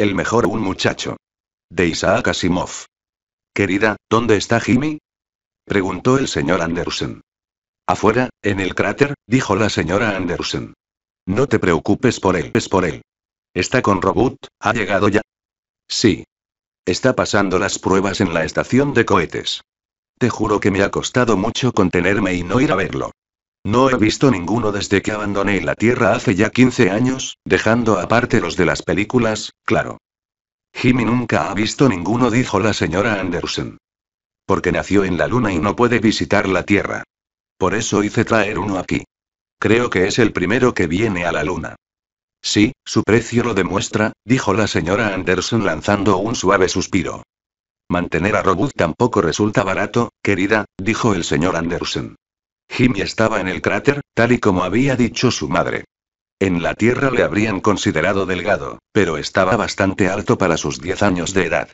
El mejor un muchacho. De Isaac Asimov. Querida, ¿dónde está Jimmy? preguntó el señor Anderson. Afuera, en el cráter, dijo la señora Anderson. No te preocupes por él, es por él. ¿Está con Robot? ¿Ha llegado ya? Sí. Está pasando las pruebas en la estación de cohetes. Te juro que me ha costado mucho contenerme y no ir a verlo. No he visto ninguno desde que abandoné la Tierra hace ya 15 años, dejando aparte los de las películas, claro. Jimmy nunca ha visto ninguno, dijo la señora Anderson. Porque nació en la Luna y no puede visitar la Tierra. Por eso hice traer uno aquí. Creo que es el primero que viene a la Luna. Sí, su precio lo demuestra, dijo la señora Anderson lanzando un suave suspiro. Mantener a Robot tampoco resulta barato, querida, dijo el señor Anderson. Jimmy estaba en el cráter, tal y como había dicho su madre. En la Tierra le habrían considerado delgado, pero estaba bastante alto para sus 10 años de edad.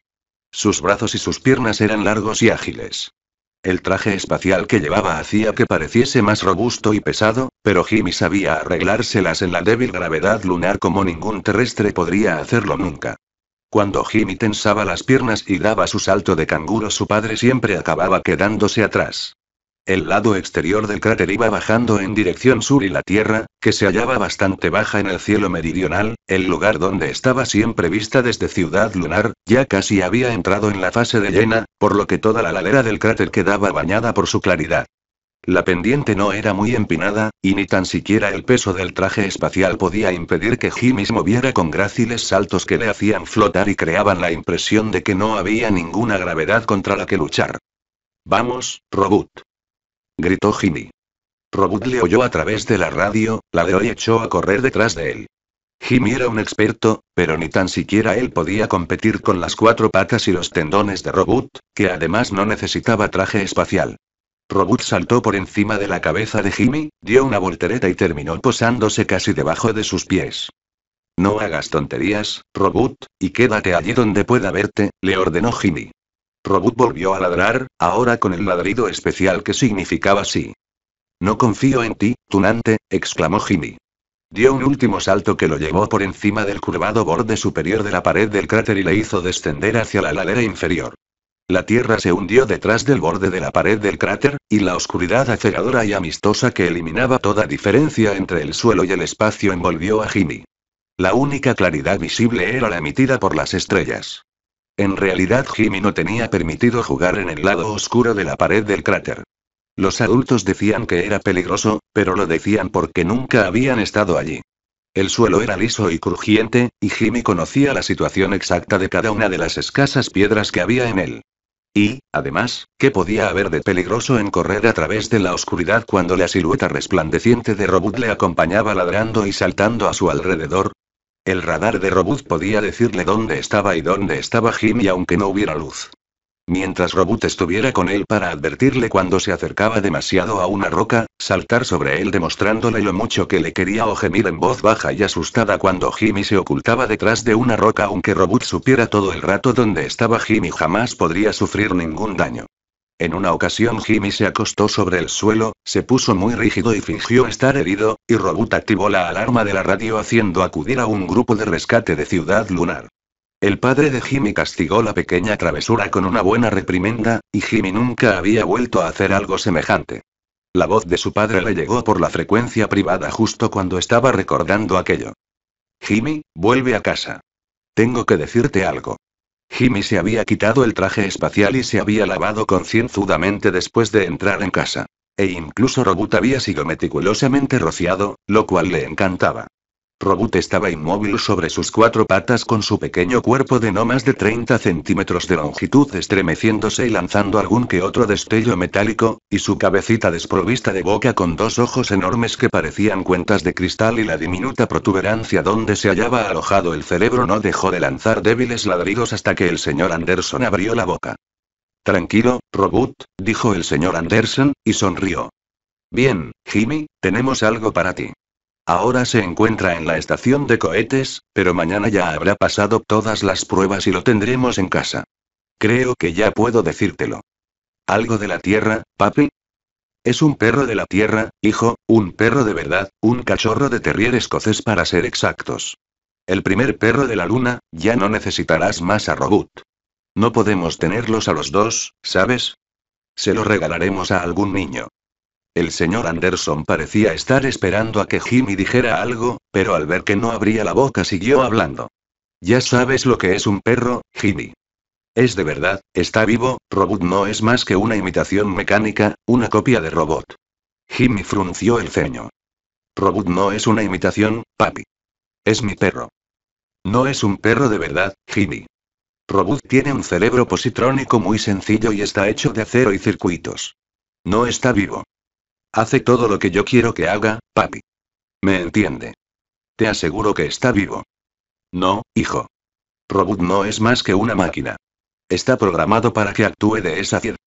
Sus brazos y sus piernas eran largos y ágiles. El traje espacial que llevaba hacía que pareciese más robusto y pesado, pero Jimmy sabía arreglárselas en la débil gravedad lunar como ningún terrestre podría hacerlo nunca. Cuando Jimmy tensaba las piernas y daba su salto de canguro, su padre siempre acababa quedándose atrás. El lado exterior del cráter iba bajando en dirección sur y la Tierra, que se hallaba bastante baja en el cielo meridional, el lugar donde estaba siempre vista desde Ciudad Lunar, ya casi había entrado en la fase de llena, por lo que toda la ladera del cráter quedaba bañada por su claridad. La pendiente no era muy empinada, y ni tan siquiera el peso del traje espacial podía impedir que Jimis moviera con gráciles saltos que le hacían flotar y creaban la impresión de que no había ninguna gravedad contra la que luchar. Vamos, Robot gritó Jimmy. Robot le oyó a través de la radio, la de hoy echó a correr detrás de él. Jimmy era un experto, pero ni tan siquiera él podía competir con las cuatro patas y los tendones de Robot, que además no necesitaba traje espacial. Robot saltó por encima de la cabeza de Jimmy, dio una voltereta y terminó posándose casi debajo de sus pies. No hagas tonterías, Robot, y quédate allí donde pueda verte, le ordenó Jimmy. Robot volvió a ladrar, ahora con el ladrido especial que significaba sí. No confío en ti, Tunante, exclamó Jimmy. Dio un último salto que lo llevó por encima del curvado borde superior de la pared del cráter y le hizo descender hacia la ladera inferior. La tierra se hundió detrás del borde de la pared del cráter, y la oscuridad acegadora y amistosa que eliminaba toda diferencia entre el suelo y el espacio envolvió a Jimmy. La única claridad visible era la emitida por las estrellas. En realidad Jimmy no tenía permitido jugar en el lado oscuro de la pared del cráter. Los adultos decían que era peligroso, pero lo decían porque nunca habían estado allí. El suelo era liso y crujiente, y Jimmy conocía la situación exacta de cada una de las escasas piedras que había en él. Y, además, ¿qué podía haber de peligroso en correr a través de la oscuridad cuando la silueta resplandeciente de Robot le acompañaba ladrando y saltando a su alrededor? El radar de Robot podía decirle dónde estaba y dónde estaba Jimmy aunque no hubiera luz. Mientras Robot estuviera con él para advertirle cuando se acercaba demasiado a una roca, saltar sobre él demostrándole lo mucho que le quería o gemir en voz baja y asustada cuando Jimmy se ocultaba detrás de una roca aunque Robot supiera todo el rato dónde estaba Jimmy jamás podría sufrir ningún daño. En una ocasión Jimmy se acostó sobre el suelo, se puso muy rígido y fingió estar herido, y Robot activó la alarma de la radio haciendo acudir a un grupo de rescate de Ciudad Lunar. El padre de Jimmy castigó la pequeña travesura con una buena reprimenda, y Jimmy nunca había vuelto a hacer algo semejante. La voz de su padre le llegó por la frecuencia privada justo cuando estaba recordando aquello. Jimmy, vuelve a casa. Tengo que decirte algo. Jimmy se había quitado el traje espacial y se había lavado concienzudamente después de entrar en casa. E incluso Robot había sido meticulosamente rociado, lo cual le encantaba. Robut estaba inmóvil sobre sus cuatro patas con su pequeño cuerpo de no más de 30 centímetros de longitud estremeciéndose y lanzando algún que otro destello metálico, y su cabecita desprovista de boca con dos ojos enormes que parecían cuentas de cristal y la diminuta protuberancia donde se hallaba alojado el cerebro no dejó de lanzar débiles ladridos hasta que el señor Anderson abrió la boca. Tranquilo, Robut, dijo el señor Anderson, y sonrió. Bien, Jimmy, tenemos algo para ti. Ahora se encuentra en la estación de cohetes, pero mañana ya habrá pasado todas las pruebas y lo tendremos en casa. Creo que ya puedo decírtelo. ¿Algo de la Tierra, papi? Es un perro de la Tierra, hijo, un perro de verdad, un cachorro de terrier escocés para ser exactos. El primer perro de la Luna, ya no necesitarás más a Robot. No podemos tenerlos a los dos, ¿sabes? Se lo regalaremos a algún niño. El señor Anderson parecía estar esperando a que Jimmy dijera algo, pero al ver que no abría la boca siguió hablando. Ya sabes lo que es un perro, Jimmy. Es de verdad, está vivo, Robot no es más que una imitación mecánica, una copia de Robot. Jimmy frunció el ceño. Robot no es una imitación, papi. Es mi perro. No es un perro de verdad, Jimmy. Robot tiene un cerebro positrónico muy sencillo y está hecho de acero y circuitos. No está vivo. Hace todo lo que yo quiero que haga, papi. Me entiende. Te aseguro que está vivo. No, hijo. Robot no es más que una máquina. Está programado para que actúe de esa cierta.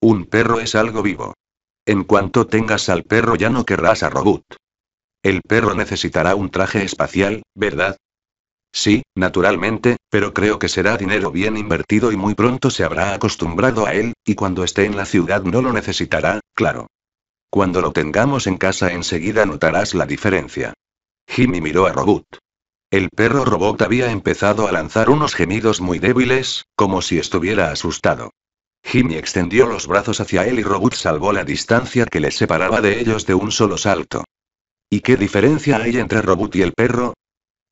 Un perro es algo vivo. En cuanto tengas al perro ya no querrás a Robot. El perro necesitará un traje espacial, ¿verdad? Sí, naturalmente, pero creo que será dinero bien invertido y muy pronto se habrá acostumbrado a él, y cuando esté en la ciudad no lo necesitará, claro. Cuando lo tengamos en casa enseguida notarás la diferencia. Jimmy miró a Robot. El perro robot había empezado a lanzar unos gemidos muy débiles, como si estuviera asustado. Jimmy extendió los brazos hacia él y Robot salvó la distancia que le separaba de ellos de un solo salto. ¿Y qué diferencia hay entre Robot y el perro?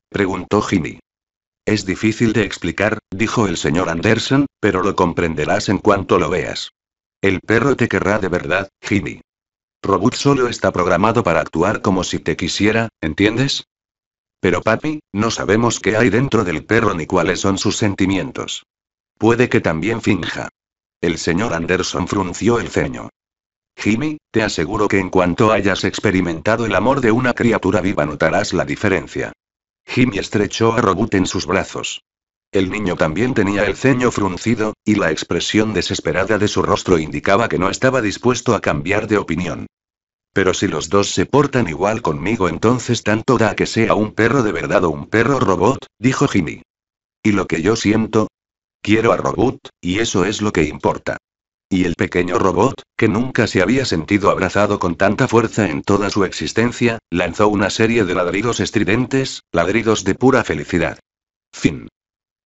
preguntó Jimmy. Es difícil de explicar, dijo el señor Anderson, pero lo comprenderás en cuanto lo veas. El perro te querrá de verdad, Jimmy. Robot solo está programado para actuar como si te quisiera, ¿entiendes? Pero papi, no sabemos qué hay dentro del perro ni cuáles son sus sentimientos. Puede que también finja. El señor Anderson frunció el ceño. Jimmy, te aseguro que en cuanto hayas experimentado el amor de una criatura viva notarás la diferencia. Jimmy estrechó a Robot en sus brazos. El niño también tenía el ceño fruncido, y la expresión desesperada de su rostro indicaba que no estaba dispuesto a cambiar de opinión. Pero si los dos se portan igual conmigo, entonces tanto da que sea un perro de verdad o un perro robot, dijo Jimmy. ¿Y lo que yo siento? Quiero a Robot, y eso es lo que importa. Y el pequeño robot, que nunca se había sentido abrazado con tanta fuerza en toda su existencia, lanzó una serie de ladridos estridentes, ladridos de pura felicidad. Fin.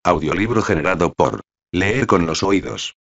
Audiolibro generado por Leer con los oídos.